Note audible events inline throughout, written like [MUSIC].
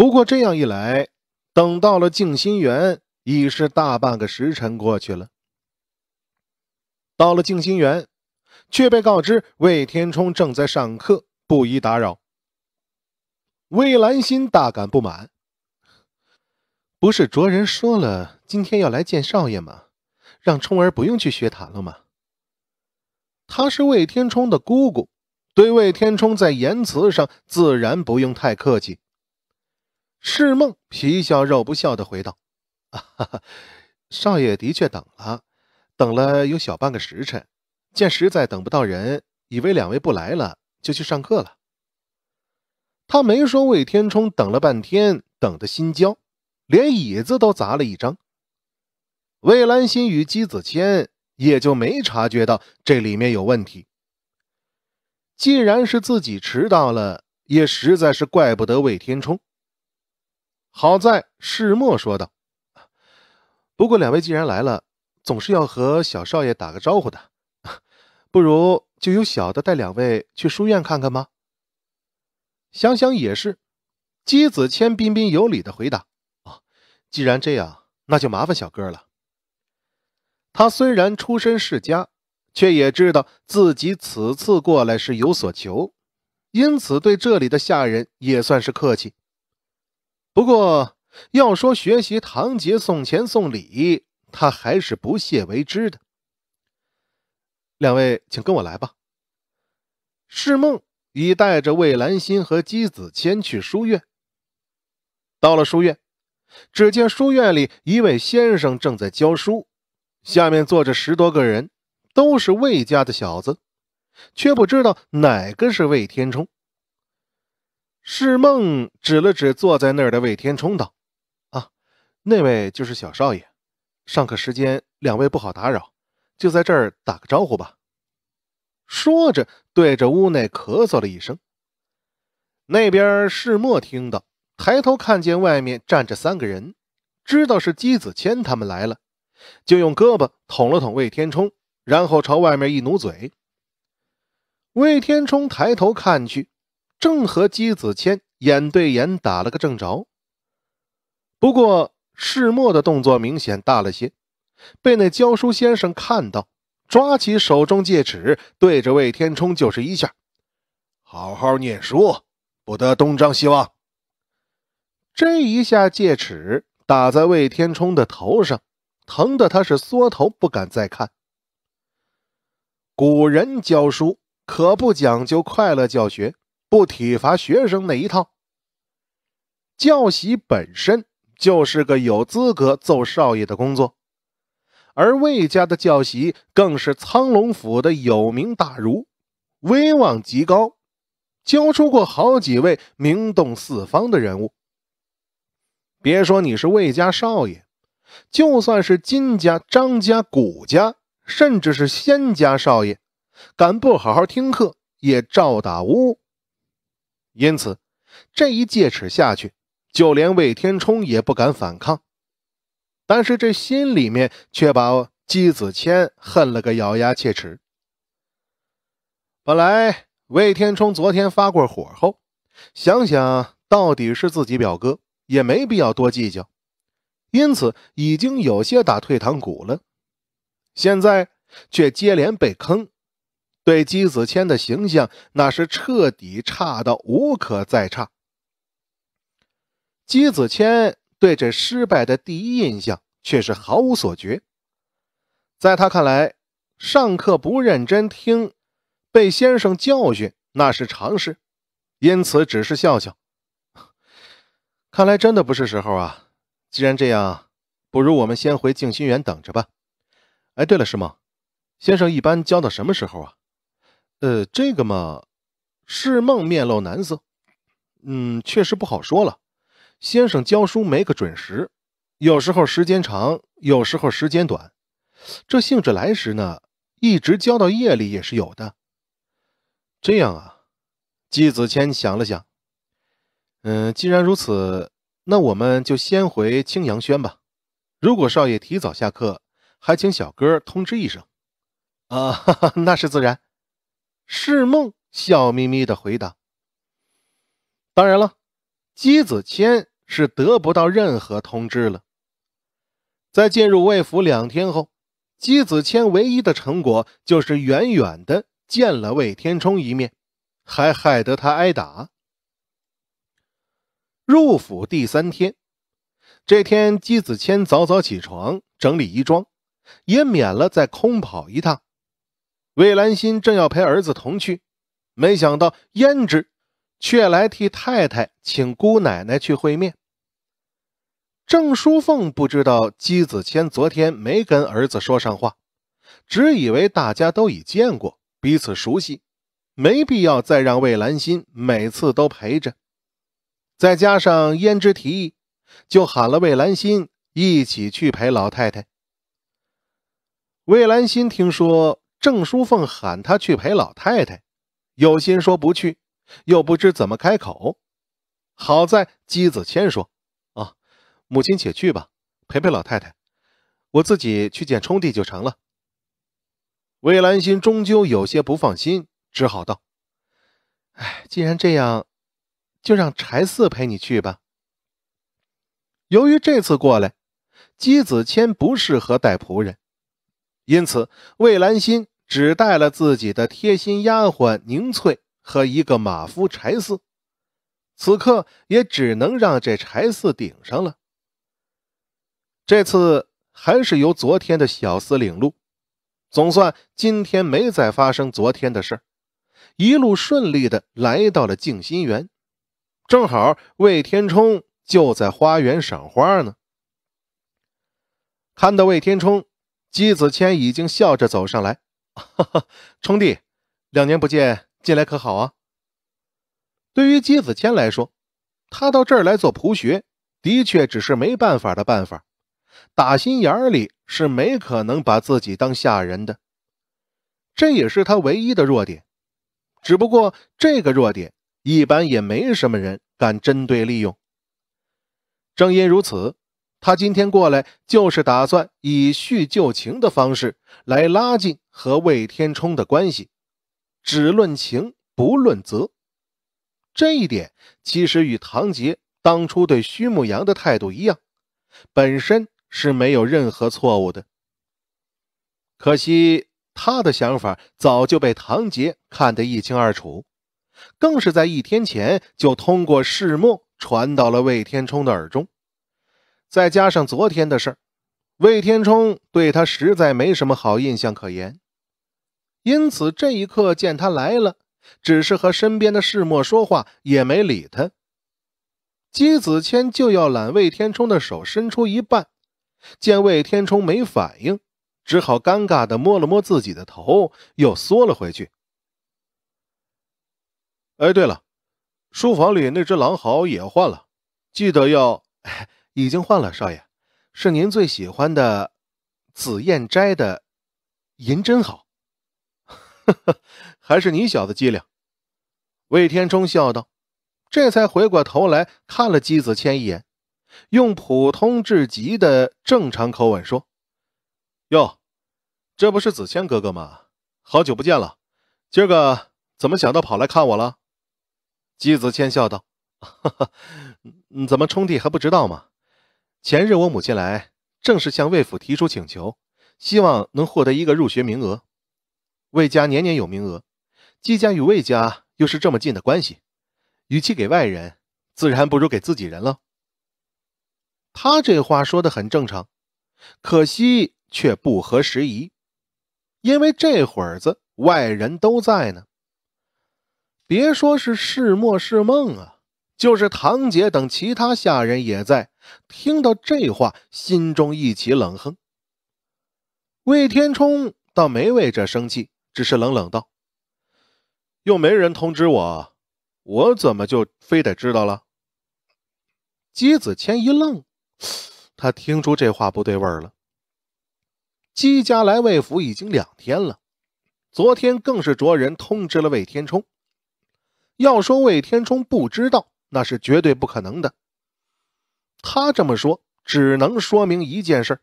不过这样一来，等到了静心园，已是大半个时辰过去了。到了静心园，却被告知魏天冲正在上课，不宜打扰。魏兰心大感不满：“不是卓人说了，今天要来见少爷吗？让冲儿不用去学堂了吗？”他是魏天冲的姑姑，对魏天冲在言辞上自然不用太客气。世梦皮笑肉不笑的回道：“哈哈，少爷的确等了，等了有小半个时辰。见实在等不到人，以为两位不来了，就去上课了。他没说魏天冲等了半天，等的心焦，连椅子都砸了一张。魏兰心与姬子谦也就没察觉到这里面有问题。既然是自己迟到了，也实在是怪不得魏天冲。”好在世末说道：“不过两位既然来了，总是要和小少爷打个招呼的。不如就由小的带两位去书院看看吧。”想想也是，姬子谦彬彬有礼的回答：“啊，既然这样，那就麻烦小哥了。”他虽然出身世家，却也知道自己此次过来是有所求，因此对这里的下人也算是客气。不过，要说学习唐杰送钱送礼，他还是不屑为之的。两位，请跟我来吧。世梦已带着魏兰心和姬子谦去书院。到了书院，只见书院里一位先生正在教书，下面坐着十多个人，都是魏家的小子，却不知道哪个是魏天冲。释梦指了指坐在那儿的魏天冲道：“啊，那位就是小少爷。上课时间，两位不好打扰，就在这儿打个招呼吧。”说着，对着屋内咳嗽了一声。那边世墨听到，抬头看见外面站着三个人，知道是姬子谦他们来了，就用胳膊捅了捅魏天冲，然后朝外面一努嘴。魏天冲抬头看去。正和姬子谦眼对眼打了个正着，不过世墨的动作明显大了些，被那教书先生看到，抓起手中戒尺，对着魏天冲就是一下：“好好念书，不得东张西望。”这一下戒尺打在魏天冲的头上，疼得他是缩头不敢再看。古人教书可不讲究快乐教学。不体罚学生那一套，教习本身就是个有资格揍少爷的工作，而魏家的教习更是苍龙府的有名大儒，威望极高，教出过好几位名动四方的人物。别说你是魏家少爷，就算是金家、张家、谷家，甚至是仙家少爷，敢不好好听课，也照打无误。因此，这一戒尺下去，就连魏天冲也不敢反抗。但是这心里面却把姬子谦恨了个咬牙切齿。本来魏天冲昨天发过火后，想想到底是自己表哥，也没必要多计较，因此已经有些打退堂鼓了。现在却接连被坑。对姬子谦的形象，那是彻底差到无可再差。姬子谦对这失败的第一印象却是毫无所觉，在他看来，上课不认真听，被先生教训那是常事，因此只是笑笑。看来真的不是时候啊！既然这样，不如我们先回静心园等着吧。哎，对了，师梦，先生一般教到什么时候啊？呃，这个嘛，是梦面露难色。嗯，确实不好说了。先生教书没个准时，有时候时间长，有时候时间短。这兴致来时呢，一直教到夜里也是有的。这样啊，季子谦想了想，嗯，既然如此，那我们就先回青阳轩吧。如果少爷提早下课，还请小哥通知一声。啊，哈哈，那是自然。世梦笑眯眯的回答：“当然了，姬子谦是得不到任何通知了。在进入魏府两天后，姬子谦唯一的成果就是远远的见了魏天冲一面，还害得他挨打。入府第三天，这天姬子谦早早起床，整理衣装，也免了再空跑一趟。”魏兰心正要陪儿子同去，没想到胭脂却来替太太请姑奶奶去会面。郑淑凤不知道姬子谦昨天没跟儿子说上话，只以为大家都已见过，彼此熟悉，没必要再让魏兰心每次都陪着。再加上胭脂提议，就喊了魏兰心一起去陪老太太。魏兰心听说。郑淑凤喊他去陪老太太，有心说不去，又不知怎么开口。好在姬子谦说：“啊，母亲且去吧，陪陪老太太，我自己去见冲弟就成了。”魏兰心终究有些不放心，只好道：“哎，既然这样，就让柴四陪你去吧。”由于这次过来，姬子谦不适合带仆人，因此魏兰心。只带了自己的贴心丫鬟宁翠和一个马夫柴四，此刻也只能让这柴四顶上了。这次还是由昨天的小厮领路，总算今天没再发生昨天的事一路顺利的来到了静心园。正好魏天冲就在花园赏花呢，看到魏天冲，姬子谦已经笑着走上来。哈哈，冲弟，两年不见，近来可好啊？对于姬子谦来说，他到这儿来做仆学，的确只是没办法的办法，打心眼里是没可能把自己当下人的，这也是他唯一的弱点。只不过这个弱点，一般也没什么人敢针对利用。正因如此。他今天过来就是打算以叙旧情的方式来拉近和魏天冲的关系，只论情不论责。这一点其实与唐杰当初对徐慕阳的态度一样，本身是没有任何错误的。可惜他的想法早就被唐杰看得一清二楚，更是在一天前就通过世末传到了魏天冲的耳中。再加上昨天的事儿，魏天冲对他实在没什么好印象可言，因此这一刻见他来了，只是和身边的世墨说话，也没理他。姬子谦就要揽魏天冲的手伸出一半，见魏天冲没反应，只好尴尬的摸了摸自己的头，又缩了回去。哎，对了，书房里那只狼嚎也换了，记得要。已经换了，少爷是您最喜欢的紫燕斋的银针好，[LAUGHS] 还是你小子机灵？魏天冲笑道，这才回过头来看了姬子谦一眼，用普通至极的正常口吻说：“哟，这不是子谦哥哥吗？好久不见了，今个怎么想到跑来看我了？”姬子谦笑道：“ [LAUGHS] 怎么，冲弟还不知道吗？”前日我母亲来，正式向魏府提出请求，希望能获得一个入学名额。魏家年年有名额，姬家与魏家又是这么近的关系，与其给外人，自然不如给自己人了。他这话说的很正常，可惜却不合时宜，因为这会儿子外人都在呢，别说是是梦是梦啊。就是堂姐等其他下人也在听到这话，心中一起冷哼。魏天冲倒没为这生气，只是冷冷道：“又没人通知我，我怎么就非得知道了？”姬子谦一愣，他听出这话不对味儿了。姬家来魏府已经两天了，昨天更是着人通知了魏天冲。要说魏天冲不知道。那是绝对不可能的。他这么说，只能说明一件事，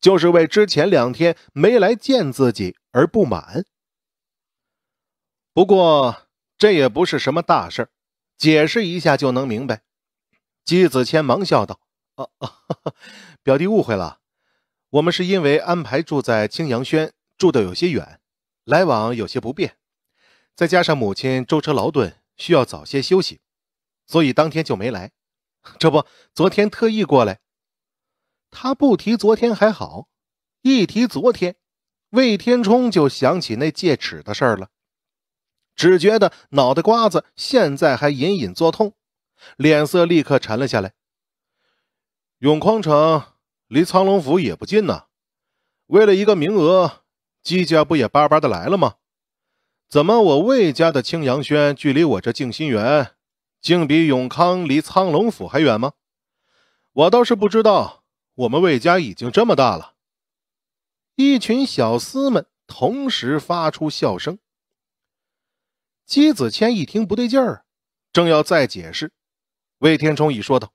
就是为之前两天没来见自己而不满。不过这也不是什么大事解释一下就能明白。姬子谦忙笑道：“哦，[LAUGHS] 表弟误会了，我们是因为安排住在青阳轩，住的有些远，来往有些不便，再加上母亲舟车劳顿，需要早些休息。”所以当天就没来，[LAUGHS] 这不，昨天特意过来。他不提昨天还好，一提昨天，魏天冲就想起那戒尺的事儿了，只觉得脑袋瓜子现在还隐隐作痛，脸色立刻沉了下来。永康城离苍龙府也不近呐，为了一个名额，姬家不也巴巴的来了吗？怎么我魏家的青阳轩距离我这静心园？竟比永康离苍龙府还远吗？我倒是不知道。我们魏家已经这么大了，一群小厮们同时发出笑声。姬子谦一听不对劲儿，正要再解释，魏天冲已说道：“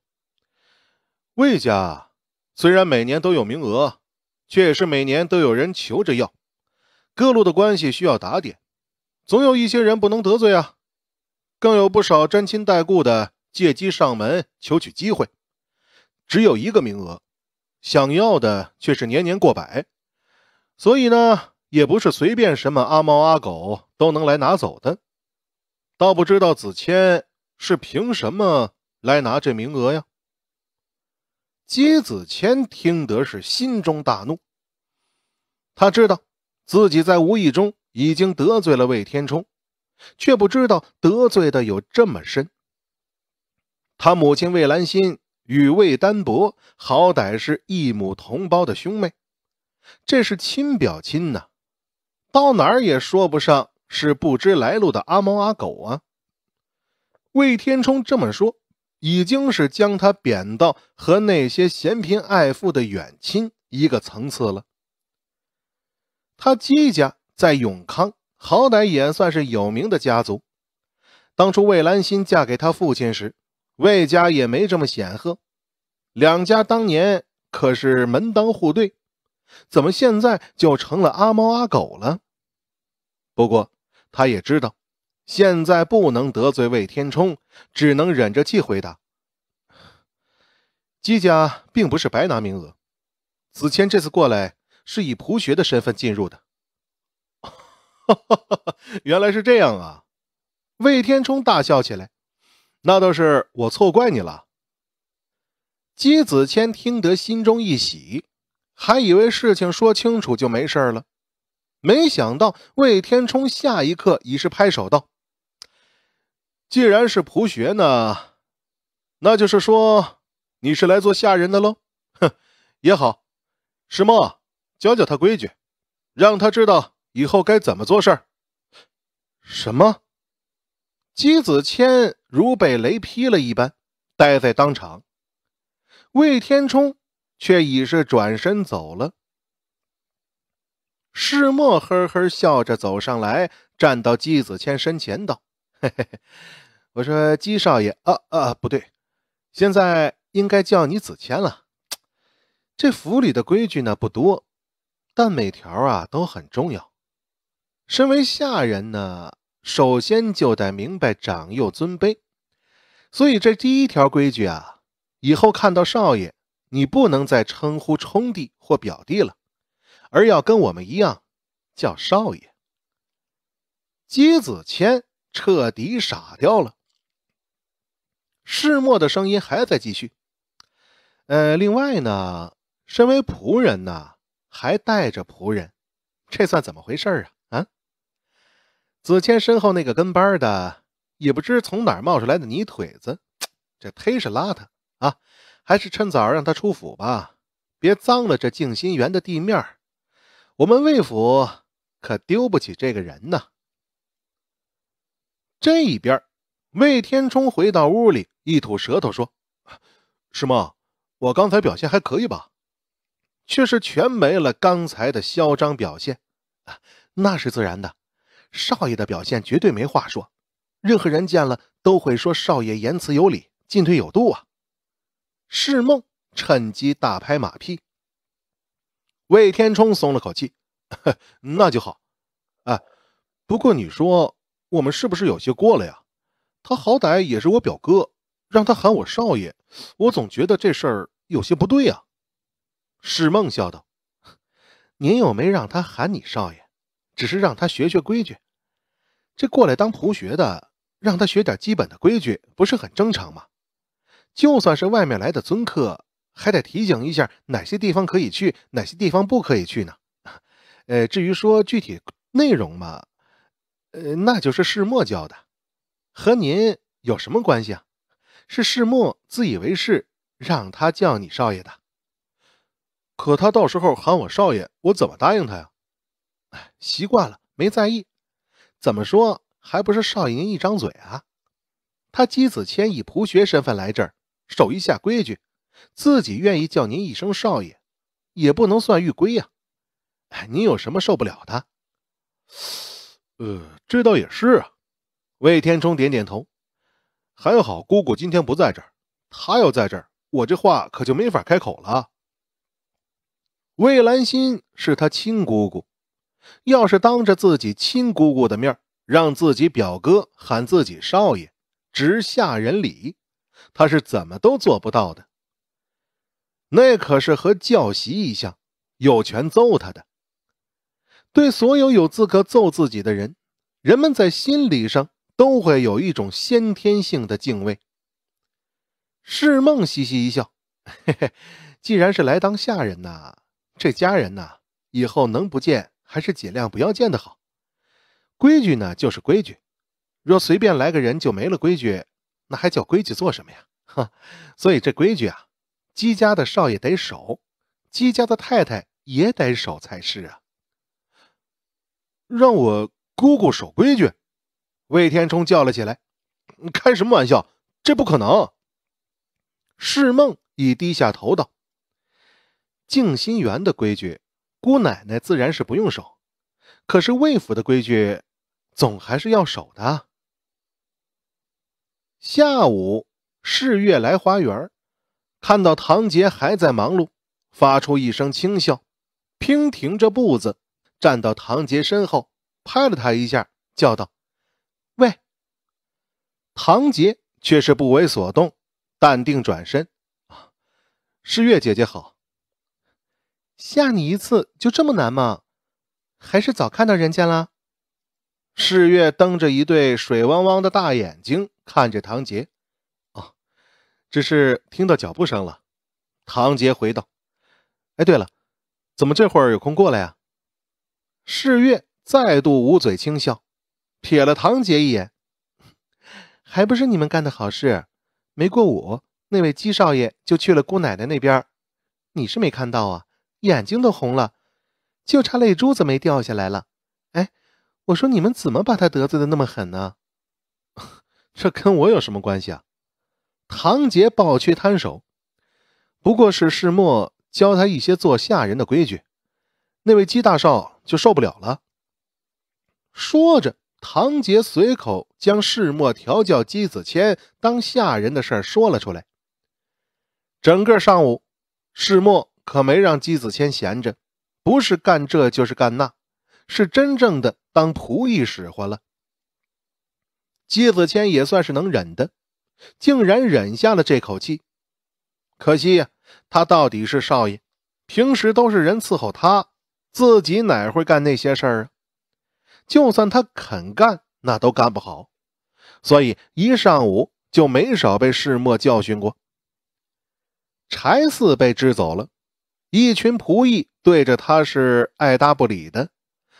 魏家虽然每年都有名额，却也是每年都有人求着要。各路的关系需要打点，总有一些人不能得罪啊。”更有不少沾亲带故的借机上门求取机会，只有一个名额，想要的却是年年过百，所以呢，也不是随便什么阿猫阿狗都能来拿走的。倒不知道子谦是凭什么来拿这名额呀？姬子谦听得是心中大怒，他知道自己在无意中已经得罪了魏天冲。却不知道得罪的有这么深。他母亲魏兰心与魏丹伯好歹是一母同胞的兄妹，这是亲表亲呢，到哪儿也说不上是不知来路的阿猫阿狗啊。魏天冲这么说，已经是将他贬到和那些嫌贫爱富的远亲一个层次了。他姬家在永康。好歹也算是有名的家族。当初魏兰心嫁给他父亲时，魏家也没这么显赫。两家当年可是门当户对，怎么现在就成了阿猫阿狗了？不过他也知道，现在不能得罪魏天冲，只能忍着气回答。姬家并不是白拿名额，子谦这次过来是以蒲学的身份进入的。哈，[LAUGHS] 原来是这样啊！魏天冲大笑起来，那倒是我错怪你了。姬子谦听得心中一喜，还以为事情说清楚就没事了，没想到魏天冲下一刻已是拍手道：“既然是仆学呢，那就是说你是来做下人的喽。”哼，也好，石墨教教他规矩，让他知道。以后该怎么做事儿？什么？姬子谦如被雷劈了一般，呆在当场。魏天冲却已是转身走了。世墨呵呵笑着走上来，站到姬子谦身前，道：“嘿 [LAUGHS] 嘿我说姬少爷，啊啊，不对，现在应该叫你子谦了。这府里的规矩呢不多，但每条啊都很重要。”身为下人呢，首先就得明白长幼尊卑，所以这第一条规矩啊，以后看到少爷，你不能再称呼冲弟或表弟了，而要跟我们一样叫少爷。姬子谦彻底傻掉了。世末的声音还在继续，呃，另外呢，身为仆人呢，还带着仆人，这算怎么回事啊？子谦身后那个跟班的，也不知从哪儿冒出来的泥腿子，这忒是邋遢啊！还是趁早让他出府吧，别脏了这静心园的地面。我们魏府可丢不起这个人呢。这一边，魏天冲回到屋里，一吐舌头说：“师梦，我刚才表现还可以吧？”却是全没了刚才的嚣张表现。啊，那是自然的。少爷的表现绝对没话说，任何人见了都会说少爷言辞有理，进退有度啊。是梦趁机大拍马屁。魏天冲松了口气，那就好。哎，不过你说我们是不是有些过了呀？他好歹也是我表哥，让他喊我少爷，我总觉得这事儿有些不对啊。是梦笑道：“ [LAUGHS] 您又没让他喊你少爷。”只是让他学学规矩，这过来当仆学的，让他学点基本的规矩，不是很正常吗？就算是外面来的尊客，还得提醒一下哪些地方可以去，哪些地方不可以去呢？[LAUGHS] 呃，至于说具体内容嘛，呃，那就是世墨教的，和您有什么关系啊？是世墨自以为是，让他叫你少爷的。可他到时候喊我少爷，我怎么答应他呀？习惯了，没在意。怎么说，还不是少爷您一张嘴啊？他姬子谦以仆学身份来这儿，守一下规矩，自己愿意叫您一声少爷，也不能算玉规呀。哎，您有什么受不了的？呃，这倒也是啊。魏天冲点点头。还好姑姑今天不在这儿，她要在这儿，我这话可就没法开口了。魏兰心是他亲姑姑。要是当着自己亲姑姑的面让自己表哥喊自己少爷，直下人礼，他是怎么都做不到的。那可是和教习一样，有权揍他的。对所有有资格揍自己的人，人们在心理上都会有一种先天性的敬畏。世梦嘻嘻一笑，嘿嘿，既然是来当下人呐，这家人呐，以后能不见？还是尽量不要见的好。规矩呢，就是规矩。若随便来个人就没了规矩，那还叫规矩做什么呀？哈！所以这规矩啊，姬家的少爷得守，姬家的太太也得守才是啊。让我姑姑守规矩？魏天冲叫了起来：“开什么玩笑？这不可能！”释梦已低下头道：“静心园的规矩。”姑奶奶自然是不用守，可是魏府的规矩总还是要守的。下午，世月来花园，看到唐杰还在忙碌，发出一声轻笑，娉婷着步子站到唐杰身后，拍了他一下，叫道：“喂！”唐杰却是不为所动，淡定转身：“世月姐姐好。”吓你一次就这么难吗？还是早看到人家了？世月瞪着一对水汪汪的大眼睛看着唐杰。哦，只是听到脚步声了。唐杰回道：“哎，对了，怎么这会儿有空过来啊？”世月再度捂嘴轻笑，瞥了唐杰一眼，还不是你们干的好事？没过午，那位姬少爷就去了姑奶奶那边，你是没看到啊？眼睛都红了，就差泪珠子没掉下来了。哎，我说你们怎么把他得罪的那么狠呢？[LAUGHS] 这跟我有什么关系啊？唐杰抱屈摊手，不过是世末教他一些做下人的规矩，那位姬大少就受不了了。说着，唐杰随口将世末调教姬子谦当下人的事儿说了出来。整个上午，世末。可没让姬子谦闲着，不是干这就是干那，是真正的当仆役使唤了。姬子谦也算是能忍的，竟然忍下了这口气。可惜呀，他到底是少爷，平时都是人伺候他，自己哪会干那些事儿啊？就算他肯干，那都干不好。所以一上午就没少被世莫教训过。柴四被支走了。一群仆役对着他是爱搭不理的，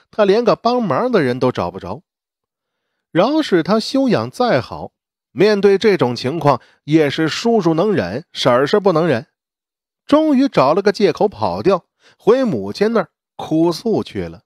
他连个帮忙的人都找不着。饶是他修养再好，面对这种情况也是叔叔能忍，婶儿是不能忍。终于找了个借口跑掉，回母亲那儿哭诉去了。